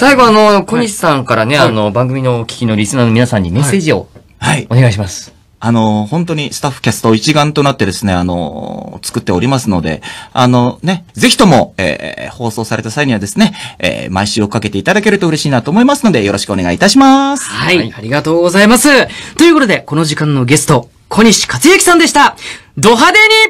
最後、あの、小西さんからね、はい、あの、番組のお聞きのリスナーの皆さんにメッセージを、はい。お願いします。あの、本当にスタッフキャスト一丸となってですね、あの、作っておりますので、あのね、ぜひとも、えー、放送された際にはですね、えー、毎週をかけていただけると嬉しいなと思いますので、よろしくお願いいたします。はい、はい、ありがとうございます。ということで、この時間のゲスト、小西克之さんでした。ド派手に